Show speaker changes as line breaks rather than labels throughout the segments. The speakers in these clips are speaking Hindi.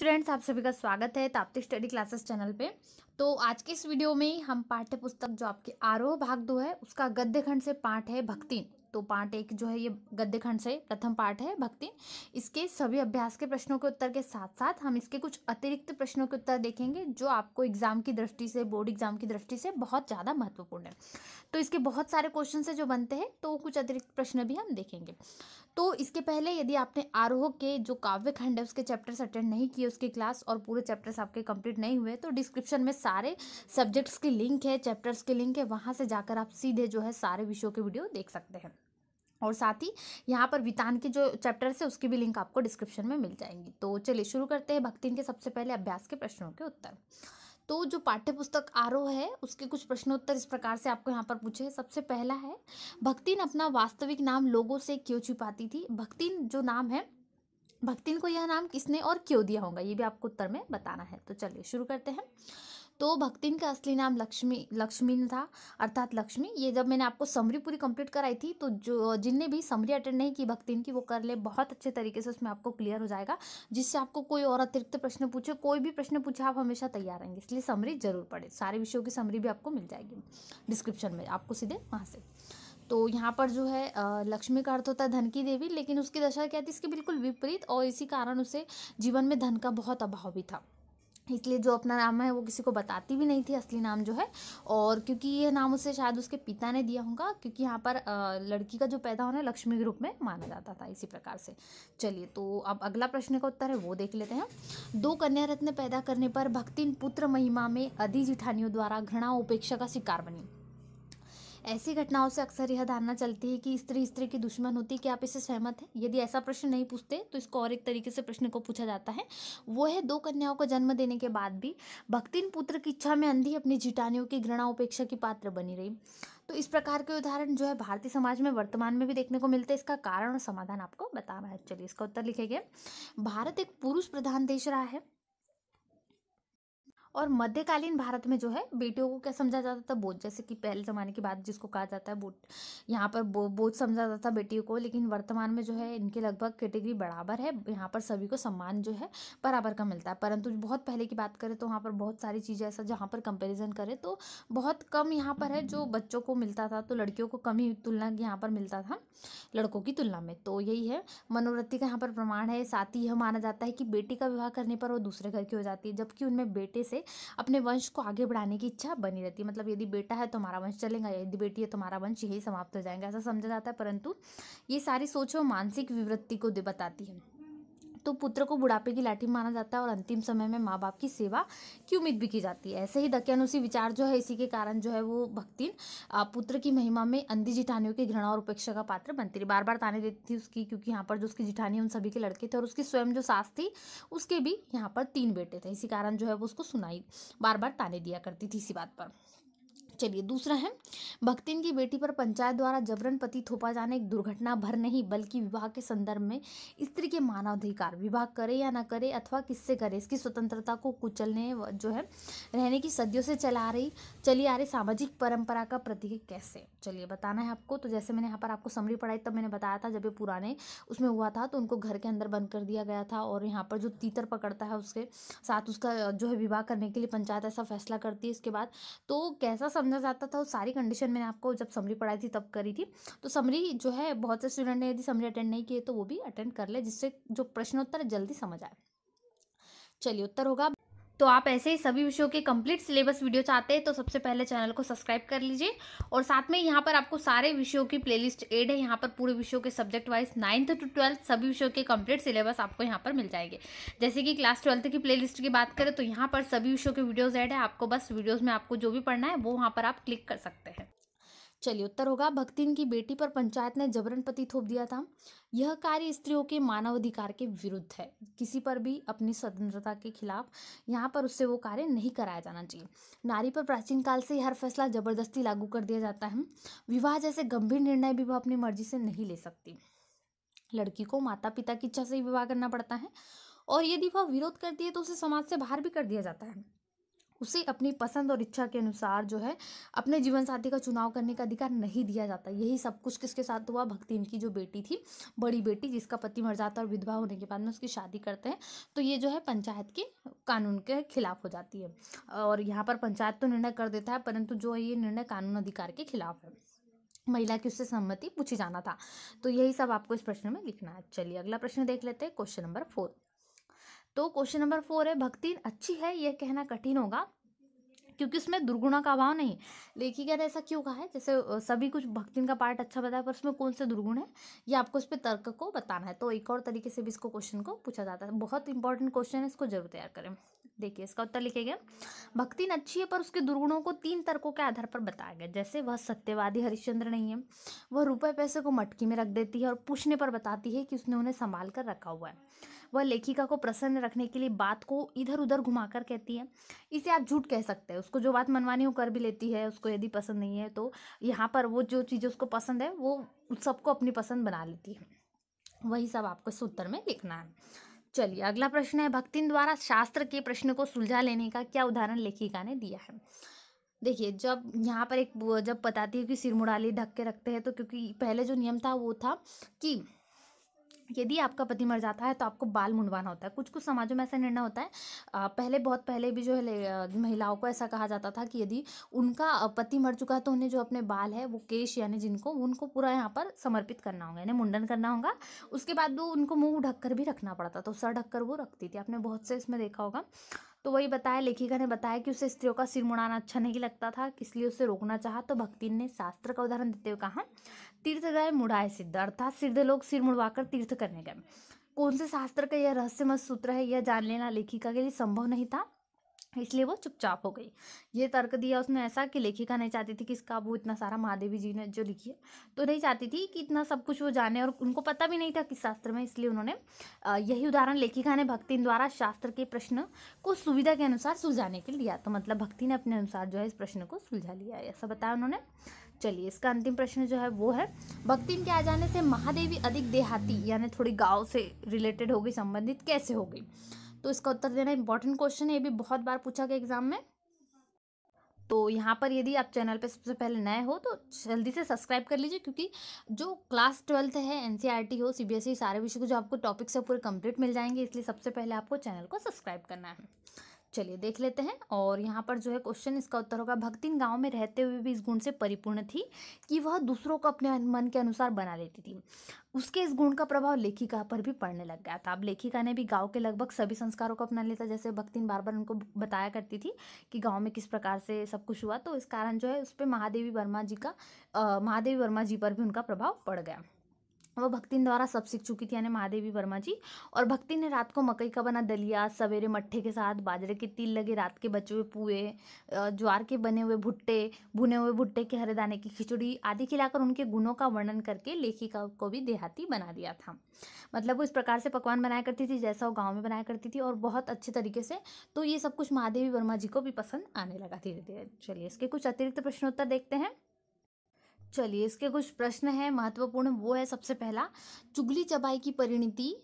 फ्रेंड्स आप सभी का स्वागत है ताप्तिक स्टडी क्लासेस चैनल पे तो आज के इस वीडियो में हम पाठ्य पुस्तक जो आपके आरोह भाग दो है उसका गद्य खंड से पाठ है भक्ति तो पार्ट एक जो है ये गद्य खंड से प्रथम पार्ट है भक्ति इसके सभी अभ्यास के प्रश्नों के उत्तर के साथ साथ हम इसके कुछ अतिरिक्त प्रश्नों के उत्तर देखेंगे जो आपको एग्जाम की दृष्टि से बोर्ड एग्जाम की दृष्टि से बहुत ज़्यादा महत्वपूर्ण है तो इसके बहुत सारे क्वेश्चन है जो बनते हैं तो कुछ अतिरिक्त प्रश्न भी हम देखेंगे तो इसके पहले यदि आपने आरोह के जो काव्य खंड है उसके चैप्टर्स अटेंड नहीं किए उसकी क्लास और पूरे चैप्टर्स आपके कंप्लीट नहीं हुए तो डिस्क्रिप्शन में सारे सब्जेक्ट्स की लिंक है चैप्टर्स की लिंक है वहाँ से जाकर आप सीधे जो है सारे विषयों के वीडियो देख सकते हैं और साथ ही यहाँ पर वितान के जो चैप्टर्स है उसकी भी लिंक आपको डिस्क्रिप्शन में मिल जाएंगी तो चलिए शुरू करते हैं भक्तिन के सबसे पहले अभ्यास के प्रश्नों के उत्तर तो जो पाठ्य पुस्तक आरोह है उसके कुछ प्रश्नोत्तर इस प्रकार से आपको यहाँ पर पूछे हैं सबसे पहला है भक्तिन अपना वास्तविक नाम लोगों से क्यों छुपाती थी भक्तिन जो नाम है भक्तिन को यह नाम किसने और क्यों दिया होगा ये भी आपको उत्तर में बताना है तो चलिए शुरू करते हैं तो भक्तिन का असली नाम लक्ष्मी लक्ष्मीन था अर्थात लक्ष्मी ये जब मैंने आपको समरी पूरी कंप्लीट कराई थी तो जो जिनने भी समरी अटेंड नहीं की भक्तिन की वो कर ले बहुत अच्छे तरीके से उसमें आपको क्लियर हो जाएगा जिससे आपको कोई और अतिरिक्त प्रश्न पूछे कोई भी प्रश्न पूछे आप हमेशा तैयार रहेंगे इसलिए समरी जरूर पढ़े सारे विषयों की समरी भी आपको मिल जाएगी डिस्क्रिप्शन में आपको सीधे वहाँ से तो यहाँ पर जो है लक्ष्मी का अर्थ होता है धन की देवी लेकिन उसकी दशा क्या थी इसके बिल्कुल विपरीत और इसी कारण उसे जीवन में धन का बहुत अभाव भी था इसलिए जो अपना नाम है वो किसी को बताती भी नहीं थी असली नाम जो है और क्योंकि ये नाम उसे शायद उसके पिता ने दिया होगा क्योंकि यहाँ पर लड़की का जो पैदा होना लक्ष्मी के रूप में माना जाता था इसी प्रकार से चलिए तो अब अगला प्रश्न का उत्तर है वो देख लेते हैं दो कन्या रत्न पैदा करने पर भक्तिन पुत्र महिमा में अधि जिठानियों द्वारा घृणा उपेक्षा का शिकार बनी ऐसी घटनाओं से अक्सर यह धारणा चलती है कि स्त्री स्त्री की दुश्मन होती है क्या आप इससे सहमत हैं यदि ऐसा प्रश्न नहीं पूछते तो इसको और एक तरीके से प्रश्न को पूछा जाता है वो है दो कन्याओं को जन्म देने के बाद भी भक्तिन पुत्र की इच्छा में अंधी अपनी जिटानियों की घृणा उपेक्षा की पात्र बनी रही तो इस प्रकार के उदाहरण जो है भारतीय समाज में वर्तमान में भी देखने को मिलते हैं इसका कारण और समाधान आपको बताना है चलिए इसका उत्तर लिखेंगे भारत एक पुरुष प्रधान देश रहा है और मध्यकालीन भारत में जो है बेटियों को क्या समझा जाता था बोझ जैसे कि पहले ज़माने की बात जिसको कहा जाता है बोझ यहाँ पर बो, बोझ समझा जाता था बेटियों को लेकिन वर्तमान में जो है इनके लगभग कैटेगरी बराबर है यहाँ पर सभी को सम्मान जो है बराबर का मिलता है परंतु बहुत पहले की बात करें तो वहाँ पर बहुत सारी चीज़ें ऐसा जहाँ पर कंपेरिजन करें तो बहुत कम यहाँ पर है जो बच्चों को मिलता था तो लड़कियों को कम ही तुलना यहाँ पर मिलता था लड़कों की तुलना में तो यही है मनोवृत्ति का यहाँ पर प्रमाण है साथ ही यह माना जाता है कि बेटी का विवाह करने पर वो दूसरे घर की हो जाती है जबकि उनमें बेटे से अपने वंश को आगे बढ़ाने की इच्छा बनी रहती है मतलब यदि बेटा है तो हमारा वंश चलेगा यदि बेटी है तो हमारा वंश यही समाप्त हो जाएगा ऐसा समझा जाता है परंतु ये सारी सोच व मानसिक विवृत्ति को बताती है तो पुत्र को बुढ़ापे की लाठी माना जाता है और अंतिम समय में माँ बाप की सेवा की उम्मीद भी की जाती है ऐसे ही दक्यानुसी विचार जो है इसी के कारण जो है वो भक्तिन पुत्र की महिमा में अंधी जिठानियों की घृणा और उपेक्षा का पात्र बनती रही बार बार ताने देती थी उसकी क्योंकि यहाँ पर जो उसकी जिठानी उन सभी के लड़के थे और उसकी स्वयं जो सास थी उसके भी यहाँ पर तीन बेटे थे इसी कारण जो है वो उसको सुनाई बार बार ताने दिया करती थी इसी बात पर चलिए दूसरा है भक्तिन की बेटी पर पंचायत द्वारा जबरन पति थोपा जाने एक दुर्घटना भर नहीं बल्कि विवाह के संदर्भ में स्त्री के मानवाधिकार विवाह करे या ना करे अथवा किससे करे इसकी स्वतंत्रता को कुचलने जो है रहने की सदियों से चला रही चली आ रही सामाजिक परंपरा का प्रतीक कैसे चलिए बताना है आपको तो जैसे मैंने यहाँ पर आपको समरी पढ़ाई तब मैंने बताया था जब ये पुराने उसमें हुआ था तो उनको घर के अंदर बंद कर दिया गया था और यहाँ पर जो तीतर पकड़ता है उसके साथ उसका जो है विवाह करने के लिए पंचायत ऐसा फैसला करती है इसके बाद तो कैसा समझा जाता था वो सारी कंडीशन मैंने आपको जब समरी पढ़ाई थी तब करी थी तो समरी जो है बहुत से स्टूडेंट ने यदि समरी अटेंड नहीं किए तो वो भी अटेंड कर ले जिससे जो प्रश्नोत्तर जल्दी समझ आए चलिए उत्तर होगा तो आप ऐसे ही सभी विषयों के कंप्लीट सिलेबस वीडियो चाहते हैं तो सबसे पहले चैनल को सब्सक्राइब कर लीजिए और साथ में यहाँ पर आपको सारे विषयों की प्लेलिस्ट एड है यहाँ पर पूरे विषयों के subject wise ninth to twelfth सभी विषयों के कंप्लीट सिलेबस आपको यहाँ पर मिल जाएंगे जैसे कि क्लास ट्वेल्थ की प्ले की बात करें तो यहाँ पर सभी विषयों के वीडियोज़ एड है आपको बस वीडियोज़ में आपको जो भी पढ़ना है वो वहाँ पर आप क्लिक कर सकते हैं चलिए उत्तर होगा भक्तिन की बेटी पर पंचायत ने जबरन पति थोप दिया था यह कार्य स्त्रियों के मानवाधिकार के विरुद्ध है किसी पर भी अपनी स्वतंत्रता के खिलाफ यहाँ पर उससे वो कार्य नहीं कराया जाना चाहिए नारी पर प्राचीन काल से हर फैसला जबरदस्ती लागू कर दिया जाता है विवाह जैसे गंभीर निर्णय भी वह अपनी मर्जी से नहीं ले सकती लड़की को माता पिता की इच्छा से ही विवाह करना पड़ता है और यदि वह विरोध करती है तो उसे समाज से बाहर भी कर दिया जाता है उसे अपनी पसंद और इच्छा के अनुसार जो है अपने जीवन साथी का चुनाव करने का अधिकार नहीं दिया जाता यही सब कुछ किसके साथ हुआ भक्ति इनकी जो बेटी थी बड़ी बेटी जिसका पति मर जाता है और विधवा होने के बाद में उसकी शादी करते हैं तो ये जो है पंचायत के कानून के खिलाफ हो जाती है और यहाँ पर पंचायत तो निर्णय कर देता है परंतु जो है ये निर्णय कानून अधिकार के खिलाफ है महिला की उससे सहमति पूछी जाना था तो यही सब आपको इस प्रश्न में लिखना है चलिए अगला प्रश्न देख लेते हैं क्वेश्चन नंबर फोर तो क्वेश्चन नंबर फोर है भक्ति अच्छी है यह कहना कठिन होगा क्योंकि उसमें दुर्गुणों का अभाव नहीं लेकिन क्या ऐसा क्यों कहा है जैसे सभी कुछ भक्तिन का पार्ट अच्छा बताया पर उसमें कौन से दुर्गुण है ये आपको उस पर तर्क को बताना है तो एक और तरीके से भी इसको क्वेश्चन को पूछा जाता है बहुत इंपॉर्टेंट क्वेश्चन है इसको जरूर तैयार करें देखिए इसका उत्तर लिखेगा भक्ति अच्छी है पर उसके दुर्गुणों को तीन तर्कों के आधार पर बताया गया जैसे वह सत्यवादी हरिश्चंद्र नहीं है वह रुपए पैसे को मटकी में रख देती है और पूछने पर बताती है कि उसने उन्हें संभाल कर रखा हुआ है वह लेखिका को प्रसन्न रखने के लिए बात को इधर उधर घुमाकर कहती है इसे आप झूठ कह सकते हैं उसको जो बात मनवानी हो कर भी लेती है उसको यदि पसंद नहीं है तो यहाँ पर वो जो चीज़ उसको पसंद है वो सबको अपनी पसंद बना लेती है वही सब आपको इस उत्तर में लिखना है चलिए अगला प्रश्न है भक्तिन द्वारा शास्त्र के प्रश्न को सुलझा लेने का क्या उदाहरण लेखिका ने दिया है देखिए जब यहाँ पर एक जब बताती है कि सिर मुड़ाली ढक के रखते हैं तो क्योंकि पहले जो नियम था वो था कि यदि आपका पति मर जाता है तो आपको बाल मुंडवाना होता है कुछ कुछ समाजों में ऐसा निर्णय होता है पहले बहुत पहले भी जो है महिलाओं को ऐसा कहा जाता था कि यदि उनका पति मर चुका है तो उन्हें जो अपने बाल है वो केश यानी जिनको उनको पूरा यहाँ पर समर्पित करना होगा यानी मुंडन करना होगा उसके बाद वो उनको मुँह ढककर भी रखना पड़ता था तो सर ढककर वो रखती थी आपने बहुत से इसमें देखा होगा तो वही बताया लेखिका ने बताया कि उसे स्त्रियों का सिर मुड़ाना अच्छा नहीं लगता था इसलिए उसे रोकना चाहा तो भक्ति ने शास्त्र का उदाहरण देते हुए कहा तीर्थ गए मुड़ाए सिद्ध अर्थात सिद्ध लोग सिर मुड़वाकर तीर्थ करने गए कौन से शास्त्र का यह रहस्यमय सूत्र है यह जान लेना लेखिका के लिए संभव नहीं था इसलिए वो चुपचाप हो गई ये तर्क दिया उसने ऐसा कि लेखिका नहीं चाहती थी कि इसका वो इतना सारा महादेवी जी ने जो लिखी है तो नहीं चाहती थी कि इतना सब कुछ वो जाने और उनको पता भी नहीं था किस शास्त्र में इसलिए उन्होंने यही उदाहरण लेखिका ने भक्ति द्वारा शास्त्र के प्रश्न को सुविधा के अनुसार सुलझाने के लिए तो मतलब भक्ति ने अपने अनुसार जो है इस प्रश्न को सुलझा लिया ऐसा बताया उन्होंने चलिए इसका अंतिम प्रश्न जो है वो है भक्ति के आ जाने से महादेवी अधिक देहाती यानी थोड़ी गाँव से रिलेटेड हो गई संबंधित कैसे हो गई तो इसका उत्तर देना इंपॉर्टेंट क्वेश्चन है ये भी बहुत बार पूछा गया एग्जाम में तो यहाँ पर यदि आप चैनल पर सबसे पहले नए हो तो जल्दी से सब्सक्राइब कर लीजिए क्योंकि जो क्लास ट्वेल्थ है एन e हो सी e, सारे विषय को जो आपको टॉपिक्स है पूरे कंप्लीट मिल जाएंगे इसलिए सबसे पहले आपको चैनल को सब्सक्राइब करना है चलिए देख लेते हैं और यहाँ पर जो है क्वेश्चन इसका उत्तर होगा भक्तिन गांव में रहते हुए भी इस गुण से परिपूर्ण थी कि वह दूसरों को अपने मन के अनुसार बना लेती थी उसके इस गुण का प्रभाव लेखिका पर भी पड़ने लग गया था अब लेखिका ने भी गाँव के लगभग सभी संस्कारों को अपना लिया था जैसे भक्तिन बार बार उनको बताया करती थी कि गाँव में किस प्रकार से सब कुछ हुआ तो इस कारण जो है उस पर महादेवी वर्मा जी का महादेवी वर्मा जी पर भी उनका प्रभाव पड़ गया वो भक्तिन द्वारा सब सीख चुकी थी यानी महादेवी वर्मा जी और भक्ति ने रात को मकई का बना दलिया सवेरे मट्ठे के साथ बाजरे के तिल लगे रात के बचे हुए पुए ज्वार के बने हुए भुट्टे भुने हुए भुट्टे के हरे दाने की खिचड़ी आदि खिलाकर उनके गुणों का वर्णन करके लेखिका को भी देहाती बना दिया था मतलब वो इस प्रकार से पकवान बनाया करती थी जैसा वो गाँव में बनाया करती थी और बहुत अच्छे तरीके से तो ये सब कुछ महादेवी वर्मा जी को भी पसंद आने लगा धीरे धीरे चलिए इसके कुछ अतिरिक्त प्रश्नोत्तर देखते हैं चलिए इसके कुछ प्रश्न हैं महत्वपूर्ण वो है सबसे पहला चुगली चबाई की परिणति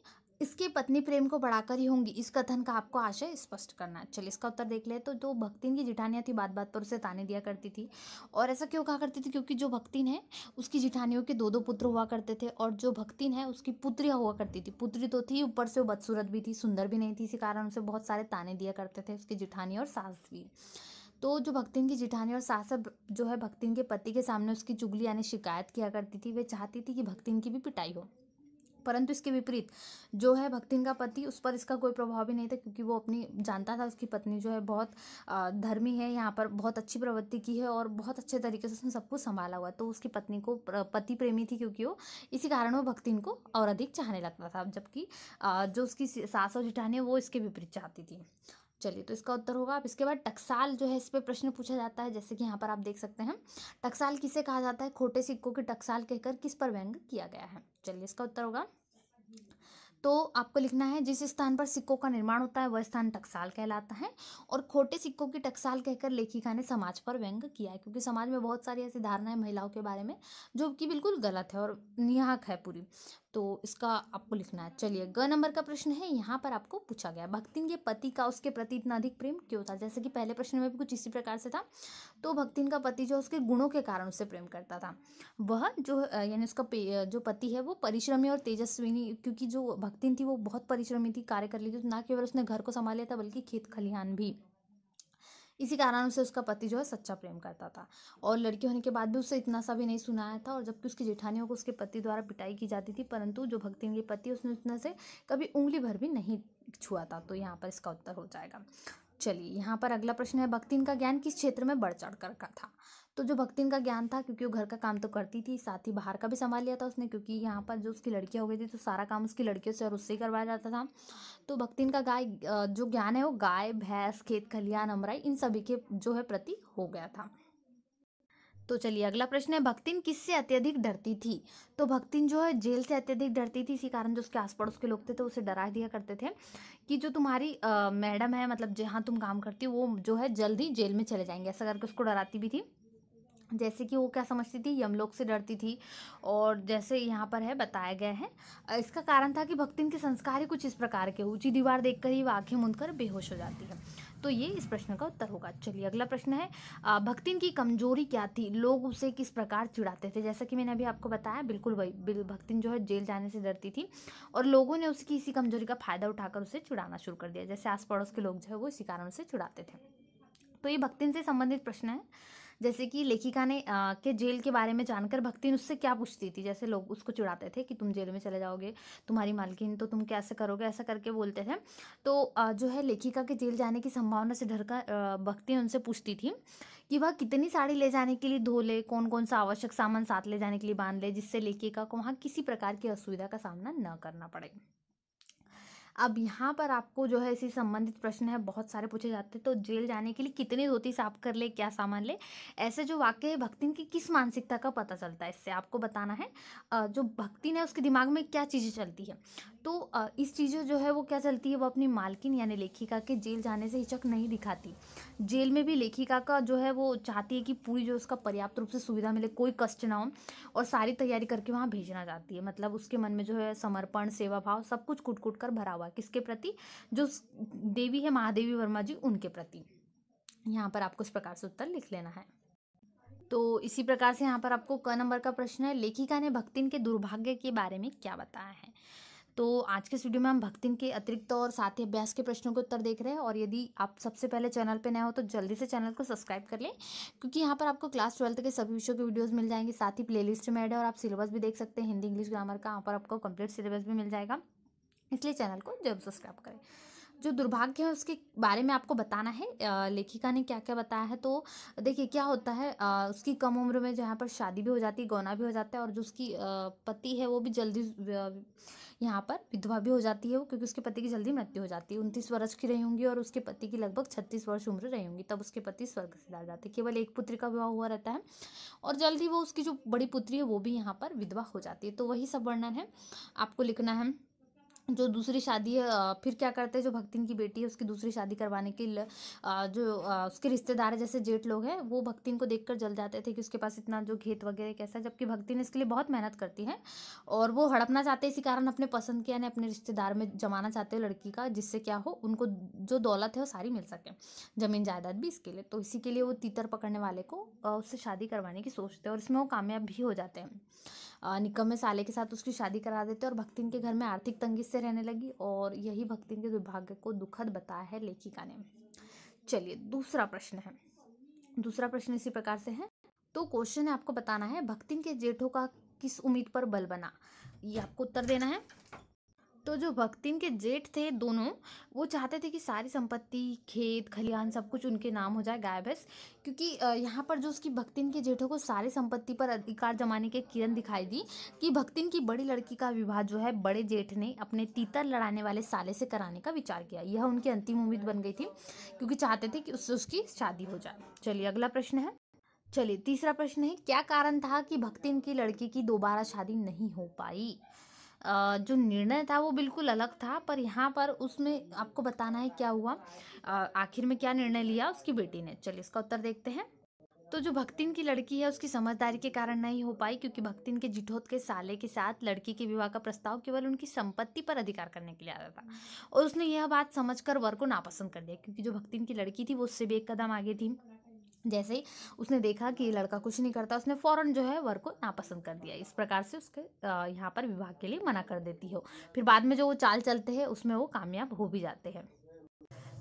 इसके पत्नी प्रेम को बढ़ाकर ही होंगी इस कथन का आपको आशय स्पष्ट करना है चलिए इसका उत्तर देख ले तो जो भक्तिन की जिठानियाँ थी बात बात पर उसे ताने दिया करती थी और ऐसा क्यों कहा करती थी क्योंकि जो भक्तिन है उसकी जिठानियों के दो दो पुत्र हुआ करते थे और जो भक्तिन है उसकी पुत्रियाँ हुआ करती थी पुत्री तो थी ऊपर से वो बदसूरत भी थी सुंदर भी नहीं थी इसी कारण उसे बहुत सारे ताने दिया करते थे उसकी जिठानी और सास भी तो जो भक्तिन की जिठानी और सासा जो है भक्तिन के पति के सामने उसकी चुगली यानी शिकायत किया करती थी वे चाहती थी कि भक्तिन की भी पिटाई हो परंतु इसके विपरीत जो है भक्तिन का पति उस पर इसका कोई प्रभाव भी नहीं था क्योंकि वो अपनी जानता था उसकी पत्नी जो है बहुत धर्मी है यहाँ पर बहुत अच्छी प्रवृत्ति की है और बहुत अच्छे तरीके से उसने सब कुछ संभाला हुआ तो उसकी पत्नी को पति प्रेमी थी क्योंकि वो इसी कारण वो भक्तिन को और अधिक चाहने लगता था जबकि जो उसकी सास और जिठानी वो इसके विपरीत चाहती थी चलिए तो इसका उत्तर होगा आप इसके बाद टकसाल जो है इस पर प्रश्न पूछा जाता है जैसे कि यहाँ पर आप देख सकते हैं टकसाल किसे कहा जाता है खोटे सिक्कों की टकसाल कहकर किस पर व्यंग किया गया है चलिए इसका उत्तर होगा तो आपको लिखना है जिस स्थान पर सिक्कों का निर्माण होता है वह स्थान टकसाल कहलाता है और खोटे सिक्कों की टकसाल कहकर लेखिका ने समाज पर व्यंग किया है क्योंकि समाज में बहुत सारी ऐसी धारणाएं महिलाओं के बारे में जो कि बिल्कुल गलत है और निहाक है पूरी तो इसका आपको लिखना है चलिए ग नंबर का प्रश्न है यहाँ पर आपको पूछा गया भक्तिन के पति का उसके प्रति इतना अधिक प्रेम क्यों था जैसे कि पहले प्रश्न में भी कुछ इसी प्रकार से था तो भक्तिन का पति जो उसके गुणों के कारण उससे प्रेम करता था वह जो यानी उसका जो पति है वो परिश्रमी और तेजस्विनी क्योंकि जो भक्तिन थी वो बहुत परिश्रमी थी कार्य कर ली थी तो ना केवल उसने घर को लिया था बल्कि खेत खलिहान भी इसी कारण उसे उसका पति जो है सच्चा प्रेम करता था और लड़की होने के बाद भी उसे इतना सा भी नहीं सुनाया था और जबकि उसकी जेठानियों को उसके पति द्वारा पिटाई की जाती थी परंतु जो भक्ति के पति उसने उतना से कभी उंगली भर भी नहीं छुआ था तो यहाँ पर इसका उत्तर हो जाएगा चलिए यहाँ पर अगला प्रश्न है भक्तिन का ज्ञान किस क्षेत्र में बढ़ चढ़ कर का था तो जो भक्तिन का ज्ञान था क्योंकि वो घर का काम तो करती थी साथ ही बाहर का भी संभाल लिया था उसने क्योंकि यहाँ पर जो उसकी लड़कियाँ हो गई थी तो सारा काम उसकी लड़कियों से और उससे करवाया जाता था तो भक्तिन का गाय जो ज्ञान है वो गाय भैंस खेत खलियान अमराई इन सभी के जो है प्रति हो गया था तो चलिए अगला प्रश्न है भक्तिन किससे अत्यधिक डरती थी तो भक्तिन जो है जेल से अत्यधिक डरती थी इसी कारण जो उसके आस पड़ोस के लोग थे तो उसे डरा दिया करते थे कि जो तुम्हारी मैडम है मतलब जहाँ तुम काम करती हो वो जो है जल्दी जेल में चले जाएंगे ऐसा करके उसको डराती भी थी जैसे कि वो क्या समझती थी यमलोक से डरती थी और जैसे यहाँ पर है बताया गया है इसका कारण था कि भक्तिन के संस्कार ही कुछ इस प्रकार के ऊंची दीवार देखकर ही वह आँखें मूंद बेहोश हो जाती है तो ये इस प्रश्न का उत्तर होगा चलिए अगला प्रश्न है भक्तिन की कमजोरी क्या थी लोग उसे किस प्रकार चिड़ाते थे जैसा कि मैंने अभी आपको बताया बिल्कुल वही बिल भक्तिन जो है जेल जाने से डरती थी और लोगों ने उसकी इसी कमजोरी का फायदा उठाकर उसे चुड़ाना शुरू कर दिया जैसे आस पड़ोस के लोग जो है वो इसी कारण उसे चुड़ाते थे तो ये भक्तिन से संबंधित प्रश्न है जैसे कि लेखिका ने आ, के जेल के बारे में जानकर भक्ति उससे क्या पूछती थी जैसे लोग उसको चुड़ाते थे कि तुम जेल में चले जाओगे तुम्हारी मालकिन तो तुम कैसे करोगे ऐसा करके बोलते थे तो आ, जो है लेखिका के जेल जाने की संभावना से डरकर भक्ति उनसे पूछती थी कि वह कितनी साड़ी ले जाने के लिए धो ले कौन कौन सा आवश्यक सामान साथ ले जाने के लिए बांध ले जिससे लेखिका को वहाँ किसी प्रकार की असुविधा का सामना न करना पड़े अब यहाँ पर आपको जो है इसी संबंधित प्रश्न है बहुत सारे पूछे जाते हैं तो जेल जाने के लिए कितनी धोती साफ कर ले क्या सामान ले ऐसे जो वाक्य है भक्तिन की किस मानसिकता का पता चलता है इससे आपको बताना है जो भक्तिन है उसके दिमाग में क्या चीज़ें चलती है तो इस चीज़ें जो है वो क्या चलती है वो अपनी मालकिन यानी लेखिका के जेल जाने से हिचक नहीं दिखाती जेल में भी लेखिका का जो है वो चाहती है कि पूरी जो उसका पर्याप्त रूप से सुविधा मिले कोई कष्ट ना हो और सारी तैयारी करके वहाँ भेजना चाहती है मतलब उसके मन में जो है समर्पण सेवा भाव सब कुछ कुट कुट कर भरा हुआ हुआ किसके प्रति जो देवी है महादेवी वर्मा जी उनके प्रति यहाँ पर आपको इस प्रकार से उत्तर लिख लेना है तो इसी प्रकार से यहाँ पर आपको क नंबर का प्रश्न है लेखिका ने भक्तिन के दुर्भाग्य के बारे में क्या बताया है तो आज के इस वीडियो में हम भक्तिन के अतिरिक्त और साथ ही अभ्यास के प्रश्नों के उत्तर देख रहे हैं और यदि आप सबसे पहले चैनल पर नए हो तो जल्दी से चैनल को सब्सक्राइब कर लें क्योंकि यहाँ पर आपको क्लास ट्वेल्थ के सभी विषयों के वीडियोस मिल जाएंगे साथ ही प्लेलिस्ट में एड है और आप सिलेबस भी देख सकते हैं हिंदी इंग्लिश ग्रामर का यहाँ पर आपको कंप्लीट सिलेबस भी मिल जाएगा इसलिए चैनल को जरूर सब्सक्राइब करें जो दुर्भाग्य है उसके बारे में आपको बताना है लेखिका ने क्या क्या बताया है तो देखिए क्या होता है उसकी कम उम्र में जहाँ पर शादी भी हो जाती है गौना भी हो जाता है और जो उसकी पति है वो भी जल्दी यहाँ पर विधवा भी हो जाती है वो क्योंकि उसके पति की जल्दी मृत्यु हो जाती है उनतीस वर्ष की रही होंगी और उसके पति की लगभग छत्तीस वर्ष उम्र रही होंगी तब उसके पति स्वर्ग से डाल जाते केवल एक पुत्री का विवाह हुआ रहता है और जल्द ही वो उसकी जो बड़ी पुत्री है वो भी यहाँ पर विधवा हो जाती है तो वही सब वर्णन है आपको लिखना है जो दूसरी शादी है फिर क्या करते हैं जो भक्तिन की बेटी है उसकी दूसरी शादी करवाने के लिए जो उसके रिश्तेदार है जैसे जेठ लोग हैं वो भक्तिन को देखकर जल जाते थे कि उसके पास इतना जो घेत वगैरह कैसा है जबकि भक्तिन इसके लिए बहुत मेहनत करती है और वो हड़पना चाहते हैं इसी कारण अपने पसंद के यानी अपने रिश्तेदार में जमाना चाहते हो लड़की का जिससे क्या हो उनको जो दौलत है वो सारी मिल सके ज़मीन जायदाद भी इसके लिए तो इसी के लिए वो तीतर पकड़ने वाले को उससे शादी करवाने की सोचते हैं और इसमें वो कामयाब भी हो जाते हैं निकम्मे साले के साथ उसकी शादी करा देते और भक्तिन के घर में आर्थिक तंगी से रहने लगी और यही भक्तिन के दुर्भाग्य को दुखद बताया है लेखिका ने चलिए दूसरा प्रश्न है दूसरा प्रश्न इसी प्रकार से है तो क्वेश्चन आपको बताना है भक्तिन के जेठों का किस उम्मीद पर बल बना ये आपको उत्तर देना है तो जो भक्तिन के जेठ थे दोनों वो चाहते थे कि सारी संपत्ति खेत खलिहान सब कुछ उनके नाम हो जाए गाय भैंस क्योंकि यहाँ पर जो उसकी भक्तिन के जेठों को सारी संपत्ति पर अधिकार जमाने की किरण दिखाई दी कि भक्तिन की बड़ी लड़की का विवाह जो है बड़े जेठ ने अपने तीतर लड़ाने वाले साले से कराने का विचार किया यह उनकी अंतिम उम्मीद बन गई थी क्योंकि चाहते थे कि उससे उसकी शादी हो जाए चलिए अगला प्रश्न है चलिए तीसरा प्रश्न है क्या कारण था कि भक्तिन की लड़की की दोबारा शादी नहीं हो पाई जो निर्णय था वो बिल्कुल अलग था पर यहाँ पर उसमें आपको बताना है क्या हुआ आखिर में क्या निर्णय लिया उसकी बेटी ने चलिए इसका उत्तर देखते हैं तो जो भक्तिन की लड़की है उसकी समझदारी के कारण नहीं हो पाई क्योंकि भक्तिन के जिठोत के साले के साथ लड़की के विवाह का प्रस्ताव केवल उनकी संपत्ति पर अधिकार करने के लिए आया था और उसने यह बात समझकर वर को नापसंद कर दिया क्योंकि जो भक्तिन की लड़की थी वो उससे भी एक कदम आगे थी जैसे ही उसने देखा कि लड़का कुछ नहीं करता उसने फ़ौरन जो है वर को नापसंद कर दिया इस प्रकार से उसके यहाँ पर विवाह के लिए मना कर देती हो फिर बाद में जो वो चाल चलते हैं उसमें वो कामयाब हो भी जाते हैं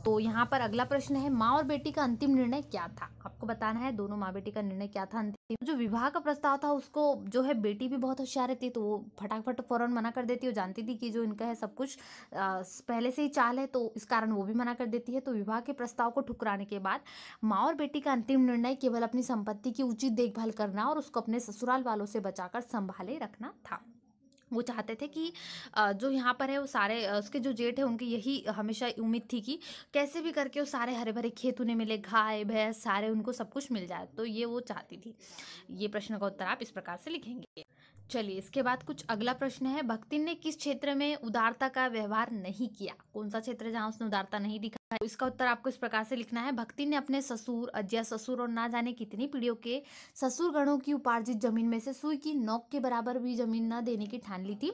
तो यहाँ पर अगला प्रश्न है माँ और बेटी का अंतिम निर्णय क्या था आपको बताना है दोनों माँ बेटी का निर्णय क्या था अंतिम जो विवाह का प्रस्ताव था उसको जो है बेटी भी बहुत होशियार रहती तो वो फटाफट फौरन मना कर देती है जानती थी कि जो इनका है सब कुछ आ, पहले से ही चाल है तो इस कारण वो भी मना कर देती है तो विवाह के प्रस्ताव को ठुकराने के बाद माँ और बेटी का अंतिम निर्णय केवल अपनी संपत्ति की उचित देखभाल करना और उसको अपने ससुराल वालों से बचाकर संभाले रखना था वो चाहते थे कि जो यहाँ पर है वो सारे उसके जो जेठ है उनकी यही हमेशा उम्मीद थी कि कैसे भी करके वो सारे हरे भरे खेत उन्हें मिले गाय भैंस सारे उनको सब कुछ मिल जाए तो ये वो चाहती थी ये प्रश्न का उत्तर आप इस प्रकार से लिखेंगे चलिए इसके बाद कुछ अगला प्रश्न है भक्ति ने किस क्षेत्र में उदारता का व्यवहार नहीं किया कौन सा क्षेत्र जहाँ उसने उदारता नहीं दिखा तो इसका उत्तर आपको इस प्रकार से लिखना है भक्ति ने अपने ससुर अज्ञा ससुर और ना जाने कितनी पीढ़ियों के ससुर गणों की उपार्जित जमीन में से सुई की नौक के बराबर भी जमीन न देने की ठान ली थी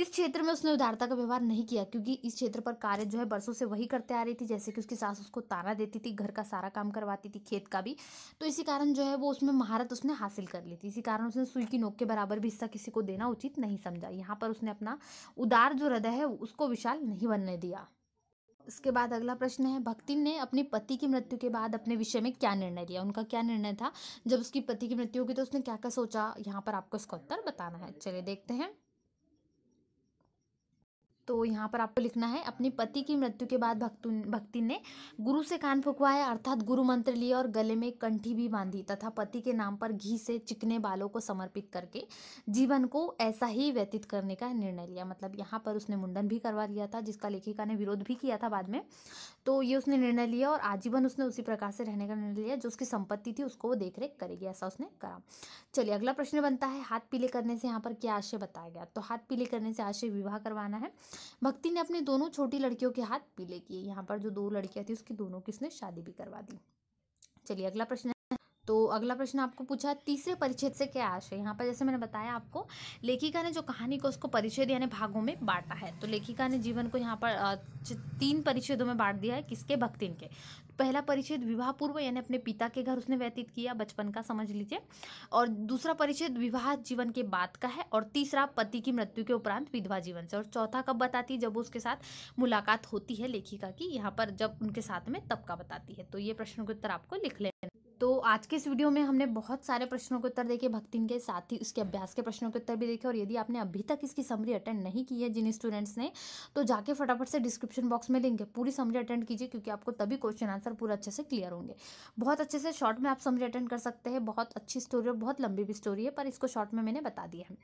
इस क्षेत्र में उसने उदारता का व्यवहार नहीं किया क्योंकि इस क्षेत्र पर कार्य जो है बरसों से वही करते आ रही थी जैसे कि उसकी सास उसको ताना देती थी घर का सारा काम करवाती थी खेत का भी तो इसी कारण जो है वो उसमें महारत उसने हासिल कर ली थी इसी कारण उसने सुई की नोक के बराबर भी हिस्सा किसी को देना उचित नहीं समझा यहाँ पर उसने अपना उदार जो हृदय है उसको विशाल नहीं बनने दिया इसके बाद अगला प्रश्न है भक्ति ने अपने पति की मृत्यु के बाद अपने विषय में क्या निर्णय लिया उनका क्या निर्णय था जब उसकी पति की मृत्यु होगी तो उसने क्या क्या सोचा यहाँ पर आपको इसका उत्तर बताना है चलिए देखते हैं तो यहाँ पर आपको लिखना है अपने पति की मृत्यु के बाद भक्त भक्ति ने गुरु से कान फुकवाया अर्थात गुरु मंत्र लिया और गले में कंठी भी बांधी तथा पति के नाम पर घी से चिकने बालों को समर्पित करके जीवन को ऐसा ही व्यतीत करने का निर्णय लिया मतलब यहाँ पर उसने मुंडन भी करवा लिया था जिसका लेखिका ने विरोध भी किया था बाद में तो ये उसने निर्णय लिया और आजीवन उसने उसी प्रकार से रहने का निर्णय लिया जो उसकी संपत्ति थी उसको वो देख रेख करेगी ऐसा उसने करा चलिए अगला प्रश्न बनता है हाथ पीले करने से यहाँ पर क्या आशय बताया गया तो हाथ पीले करने से आशय विवाह करवाना है भक्ति ने अपनी दोनों छोटी लड़कियों के हाथ पीले किए यहाँ पर जो दो लड़कियाँ थी उसकी दोनों की उसने शादी भी करवा दी चलिए अगला प्रश्न तो अगला प्रश्न आपको पूछा तीसरे परिच्छेद से क्या आशय यहाँ पर जैसे मैंने बताया आपको लेखिका ने जो कहानी को उसको परिच्छेद यानी भागों में बांटा है तो लेखिका ने जीवन को यहाँ पर तीन परिच्छेदों में बांट दिया है किसके भक्तिन के पहला परिच्छेद विवाह पूर्व यानी अपने पिता के घर उसने व्यतीत किया बचपन का समझ लीजिए और दूसरा परिच्छेद विवाह जीवन के बाद का है और तीसरा पति की मृत्यु के उपरांत विधवा जीवन से और चौथा कब बताती है जब उसके साथ मुलाकात होती है लेखिका की यहाँ पर जब उनके साथ में तब का बताती है तो ये प्रश्नों के उत्तर आपको लिख लें तो आज के इस वीडियो में हमने बहुत सारे प्रश्नों के उत्तर देखे भक्ति के साथ ही उसके अभ्यास के प्रश्नों के उत्तर भी देखे और यदि आपने अभी तक इसकी समरी अटेंड नहीं की है जिन स्टूडेंट्स ने तो जाके फटाफट से डिस्क्रिप्शन बॉक्स में लिंक है पूरी समरी अटेंड कीजिए क्योंकि आपको तभी क्वेश्चन आंसर पूरा अच्छे से क्लियर होंगे बहुत अच्छे से शॉर्ट में आप समरी अटेंड कर सकते हैं बहुत अच्छी स्टोरी और बहुत लंबी भी स्टोरी है पर इसको शॉर्ट में मैंने बता दिया है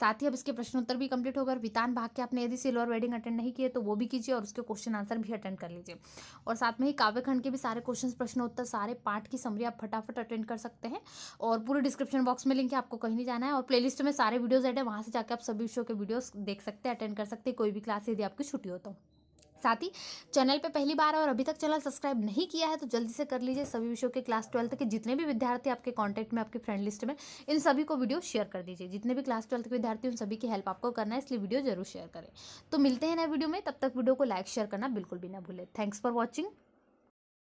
साथ ही अब इसके प्रश्नोत्तर भी कंप्लीट होगा वितान भाग के आपने यदि सिल्वर वेडिंग अटेंड नहीं किए तो वो भी कीजिए और उसके क्वेश्चन आंसर भी अटेंड कर लीजिए और साथ में ही काव्यखंड के भी सारे क्वेश्चन प्रश्नोत्तर सारे पार्ट की समरी आप फटाफट अटेंड कर सकते हैं और पूरे डिस्क्रिप्शन बॉक्स में लिंक है आपको कहीं नहीं जाना है और प्लेलिस्ट में सारे वीडियोज़ एड है वहाँ से जाकर आप सभी शो के वीडियोज़ देख सकते हैं अटेंड कर सकते हैं कोई भी क्लास यदि आपकी छुट्टी हो तो साथ ही चैनल पे पहली बार है और अभी तक चैनल सब्सक्राइब नहीं किया है तो जल्दी से कर लीजिए सभी विषयों के क्लास ट्वेल्थ के जितने भी विद्यार्थी आपके कांटेक्ट में आपके फ्रेंड लिस्ट में इन सभी को वीडियो शेयर कर दीजिए जितने भी क्लास ट्वेल्थ के विद्यार्थी उन सभी की हेल्प आपको करना है इसलिए वीडियो जरूर शेयर करें तो मिलते हैं नए वीडियो में तब तक वीडियो को लाइक शेयर करना बिल्कुल भी ना भूलें थैंक्स फॉर वॉचिंग